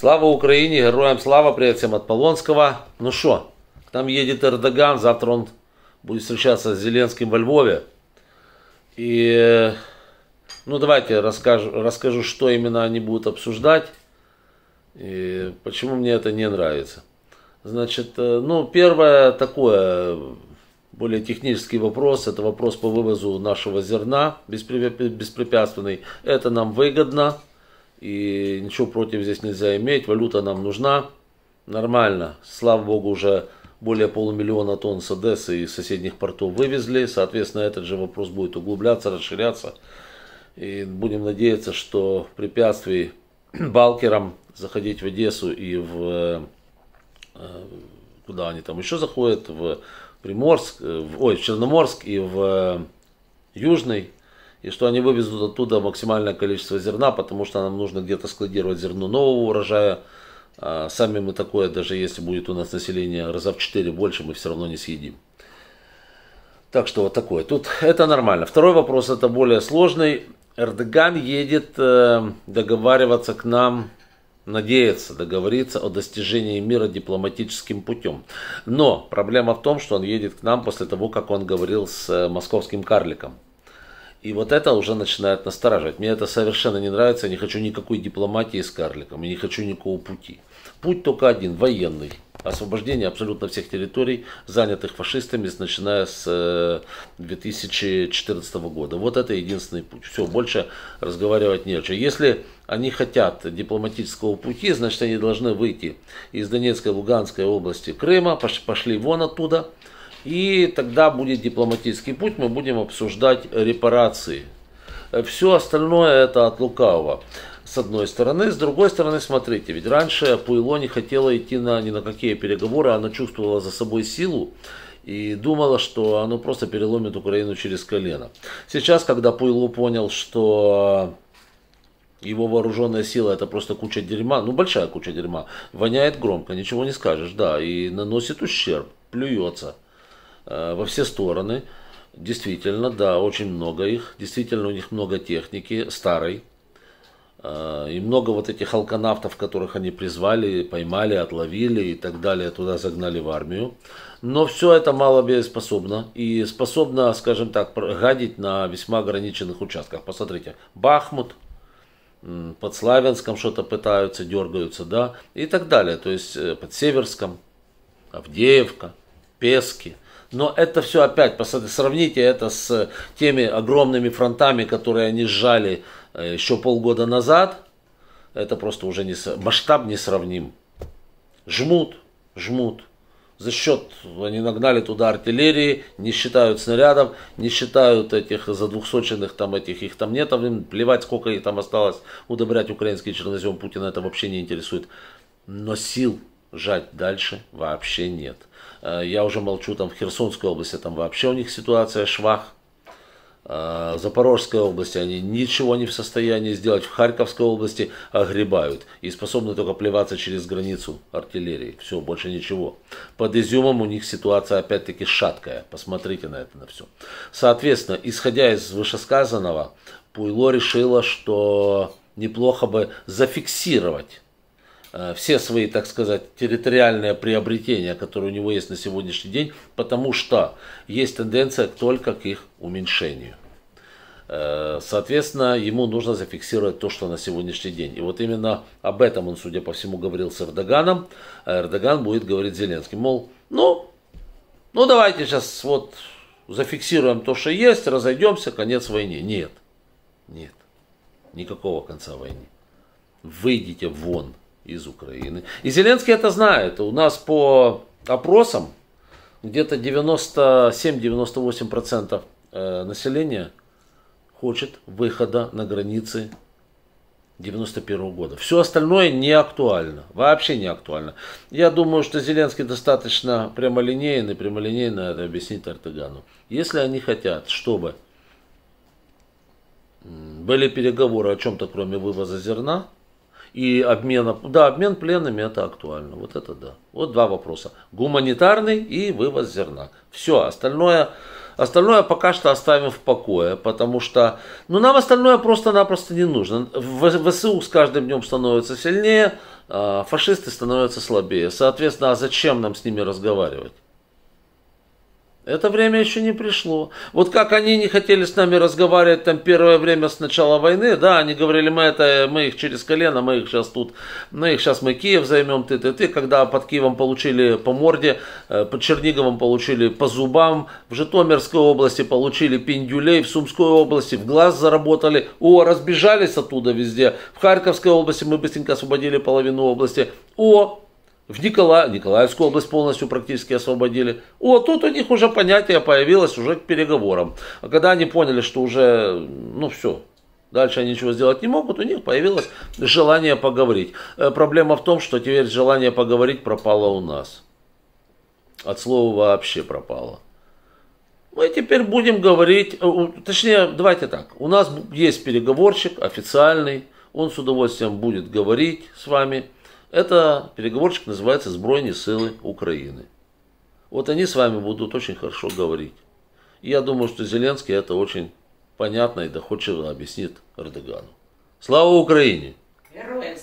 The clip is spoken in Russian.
Слава Украине, героям слава, привет всем от Полонского. Ну что, к нам едет Эрдоган, завтра он будет встречаться с Зеленским во Львове. И, ну давайте расскажу, расскажу, что именно они будут обсуждать и почему мне это не нравится. Значит, э, ну первое такое, более технический вопрос, это вопрос по вывозу нашего зерна беспрепятственный. Это нам выгодно, и ничего против здесь нельзя иметь. Валюта нам нужна. Нормально. Слава богу, уже более полумиллиона тонн с Одессы и соседних портов вывезли. Соответственно, этот же вопрос будет углубляться, расширяться. И будем надеяться, что препятствий балкерам заходить в Одессу и в... Э, э, куда они там еще заходят? В Приморск, э, в, ой, в Черноморск и в Южный и что они вывезут оттуда максимальное количество зерна, потому что нам нужно где-то складировать зерно нового урожая. А, сами мы такое, даже если будет у нас население раза в 4 больше, мы все равно не съедим. Так что вот такое. Тут это нормально. Второй вопрос, это более сложный. Эрдоган едет э, договариваться к нам, надеется договориться о достижении мира дипломатическим путем. Но проблема в том, что он едет к нам после того, как он говорил с э, московским карликом. И вот это уже начинает настораживать. Мне это совершенно не нравится. Я не хочу никакой дипломатии с карликом. Я не хочу никакого пути. Путь только один, военный. Освобождение абсолютно всех территорий, занятых фашистами, начиная с 2014 э, года. Вот это единственный путь. Все, больше разговаривать не о чем. Если они хотят дипломатического пути, значит они должны выйти из Донецкой, Луганской области Крыма, пошли вон оттуда, и тогда будет дипломатический путь, мы будем обсуждать репарации. Все остальное это от лукавого с одной стороны. С другой стороны, смотрите, ведь раньше Пуйло не хотела идти на ни на какие переговоры, она чувствовала за собой силу и думала, что оно просто переломит Украину через колено. Сейчас, когда Пуйло понял, что а, его вооруженная сила это просто куча дерьма, ну большая куча дерьма, воняет громко, ничего не скажешь, да, и наносит ущерб, плюется. Э, во все стороны. Действительно, да, очень много их. Действительно, у них много техники старой. Э, и много вот этих алканавтов, которых они призвали, поймали, отловили и так далее, туда загнали в армию. Но все это мало боеспособно и способно, скажем так, гадить на весьма ограниченных участках. Посмотрите, Бахмут, под Славянском что-то пытаются, дергаются, да, и так далее. То есть э, под Северском, Авдеевка, Пески – но это все опять, посмотрите, сравните это с теми огромными фронтами, которые они сжали э, еще полгода назад. Это просто уже не, масштаб несравним. Жмут, жмут. За счет, они нагнали туда артиллерии, не считают снарядов, не считают этих задвухсоченных, там этих, их там нет, там им плевать, сколько их там осталось. Удобрять украинский чернозем Путина это вообще не интересует. Но сил жать дальше вообще нет. Э, я уже молчу, там в Херсонской области там вообще у них ситуация швах. Э, в Запорожской области они ничего не в состоянии сделать, в Харьковской области огребают и способны только плеваться через границу артиллерии. Все, больше ничего. Под Изюмом у них ситуация опять-таки шаткая. Посмотрите на это на все. Соответственно, исходя из вышесказанного, Пуйло решила, что неплохо бы зафиксировать Э, все свои, так сказать, территориальные приобретения, которые у него есть на сегодняшний день, потому что есть тенденция только к их уменьшению. Э, соответственно, ему нужно зафиксировать то, что на сегодняшний день. И вот именно об этом он, судя по всему, говорил с Эрдоганом. А Эрдоган будет говорить Зеленским, мол, ну, ну давайте сейчас вот зафиксируем то, что есть, разойдемся, конец войны. Нет, нет, никакого конца войны. Выйдите вон – из Украины. И Зеленский это знает. У нас по опросам где-то 97-98% э, населения хочет выхода на границы 91 года. Все остальное не актуально. Вообще не актуально. Я думаю, что Зеленский достаточно прямолинейный, прямолинейно это объяснит Артегану. Если они хотят, чтобы были переговоры о чем-то, кроме вывоза зерна, и обмена. Да, обмен пленными это актуально. Вот это да. Вот два вопроса. Гуманитарный и вывоз зерна. Все, остальное, остальное пока что оставим в покое, потому что ну, нам остальное просто-напросто не нужно. ВСУ с каждым днем становится сильнее, а фашисты становятся слабее. Соответственно, а зачем нам с ними разговаривать? Это время еще не пришло. Вот как они не хотели с нами разговаривать там первое время с начала войны, да, они говорили, мы, это, мы их через колено, мы их сейчас тут, мы их сейчас мы Киев займем, ты, ты, ты, когда под Киевом получили по морде, э, под Черниговом получили по зубам, в Житомирской области получили пиндюлей, в Сумской области в глаз заработали, о, разбежались оттуда везде, в Харьковской области мы быстренько освободили половину области, о, в Никола... Николаевскую область полностью практически освободили. Вот тут у них уже понятие появилось уже к переговорам. А когда они поняли, что уже, ну все, дальше они ничего сделать не могут, у них появилось желание поговорить. Э, проблема в том, что теперь желание поговорить пропало у нас. От слова вообще пропало. Мы теперь будем говорить, э, точнее, давайте так, у нас есть переговорщик официальный, он с удовольствием будет говорить с вами, это переговорщик называется сбройные силы Украины». Вот они с вами будут очень хорошо говорить. И я думаю, что Зеленский это очень понятно и доходчиво объяснит Эрдогану. Слава Украине! Героям